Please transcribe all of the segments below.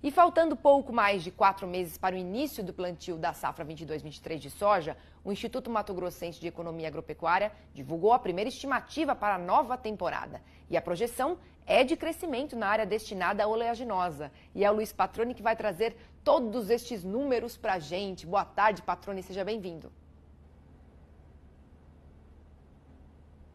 E faltando pouco mais de quatro meses para o início do plantio da safra 22-23 de soja, o Instituto Mato Grossense de Economia Agropecuária divulgou a primeira estimativa para a nova temporada. E a projeção é de crescimento na área destinada à oleaginosa. E é o Luiz Patrone que vai trazer todos estes números para a gente. Boa tarde, Patrone, seja bem-vindo.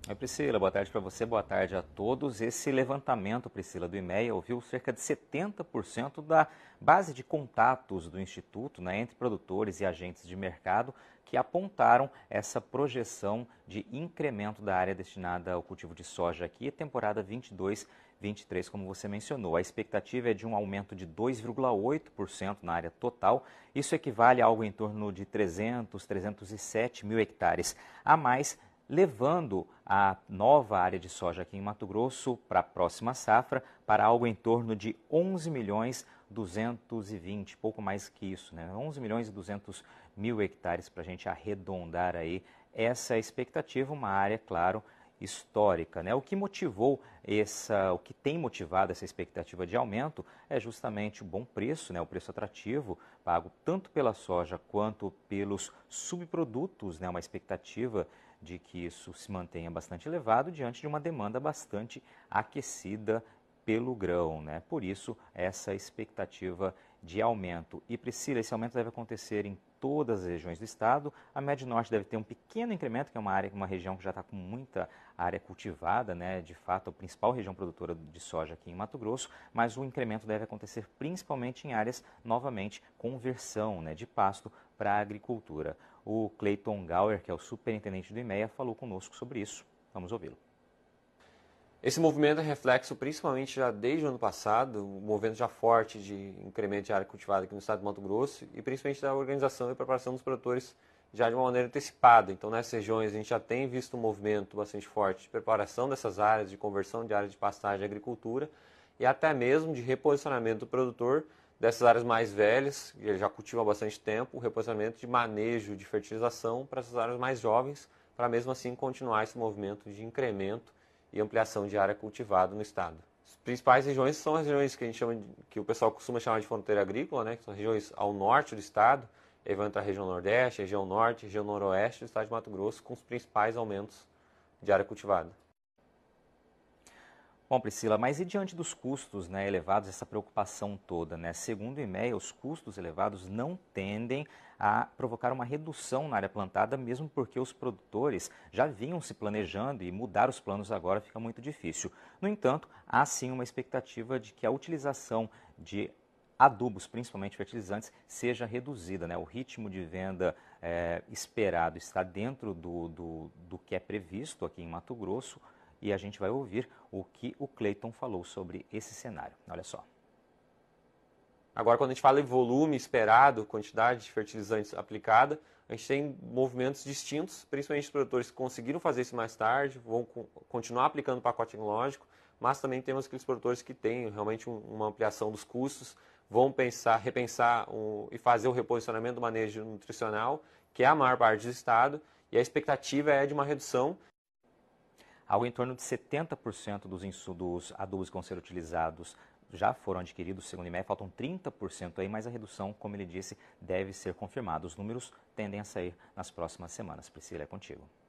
Oi, Priscila. Boa tarde para você, boa tarde a todos. Esse levantamento, Priscila, do IMEA ouviu cerca de 70% da base de contatos do Instituto, né, entre produtores e agentes de mercado, que apontaram essa projeção de incremento da área destinada ao cultivo de soja aqui, temporada 22 23, como você mencionou. A expectativa é de um aumento de 2,8% na área total. Isso equivale a algo em torno de 300, 307 mil hectares a mais levando a nova área de soja aqui em Mato Grosso para a próxima safra para algo em torno de 11 milhões 220, pouco mais que isso, né? 11 milhões e 200 mil hectares para a gente arredondar aí essa expectativa, uma área, claro, histórica. Né? O que motivou essa, o que tem motivado essa expectativa de aumento é justamente o bom preço, né? o preço atrativo pago tanto pela soja quanto pelos subprodutos, né? uma expectativa de que isso se mantenha bastante elevado diante de uma demanda bastante aquecida pelo grão. Né? Por isso, essa expectativa de aumento. E Priscila, esse aumento deve acontecer em todas as regiões do estado. A média norte deve ter um pequeno incremento, que é uma área, uma região que já está com muita área cultivada, né? De fato, a principal região produtora de soja aqui em Mato Grosso, mas o incremento deve acontecer principalmente em áreas novamente conversão, né, de pasto para a agricultura. O Clayton Gauer, que é o superintendente do IMEA, falou conosco sobre isso. Vamos ouvi-lo. Esse movimento é reflexo principalmente já desde o ano passado, um movimento já forte de incremento de área cultivada aqui no estado de Mato Grosso e principalmente da organização e preparação dos produtores já de uma maneira antecipada. Então, nessas regiões, a gente já tem visto um movimento bastante forte de preparação dessas áreas, de conversão de áreas de pastagem à agricultura e até mesmo de reposicionamento do produtor dessas áreas mais velhas, que ele já cultiva há bastante tempo, o reposicionamento de manejo de fertilização para essas áreas mais jovens, para mesmo assim continuar esse movimento de incremento e ampliação de área cultivada no estado. As principais regiões são as regiões que a gente chama de, que o pessoal costuma chamar de fronteira agrícola, né, que são regiões ao norte do estado, aí vai entrar a região nordeste, região norte, região noroeste do estado de Mato Grosso, com os principais aumentos de área cultivada. Bom, Priscila, mas e diante dos custos né, elevados, essa preocupação toda, né? Segundo o IMEA, os custos elevados não tendem a provocar uma redução na área plantada, mesmo porque os produtores já vinham se planejando e mudar os planos agora fica muito difícil. No entanto, há sim uma expectativa de que a utilização de adubos, principalmente fertilizantes, seja reduzida. Né? O ritmo de venda é, esperado está dentro do, do, do que é previsto aqui em Mato Grosso, e a gente vai ouvir o que o Clayton falou sobre esse cenário. Olha só. Agora, quando a gente fala em volume esperado, quantidade de fertilizantes aplicada, a gente tem movimentos distintos, principalmente os produtores que conseguiram fazer isso mais tarde, vão continuar aplicando o pacote tecnológico, mas também temos aqueles produtores que têm realmente uma ampliação dos custos, vão pensar, repensar um, e fazer o reposicionamento do manejo nutricional, que é a maior parte do estado, e a expectativa é de uma redução Algo em torno de 70% dos, dos adubos que vão ser utilizados já foram adquiridos, segundo o IMEA, faltam 30% aí, mas a redução, como ele disse, deve ser confirmada. Os números tendem a sair nas próximas semanas. Priscila, é contigo.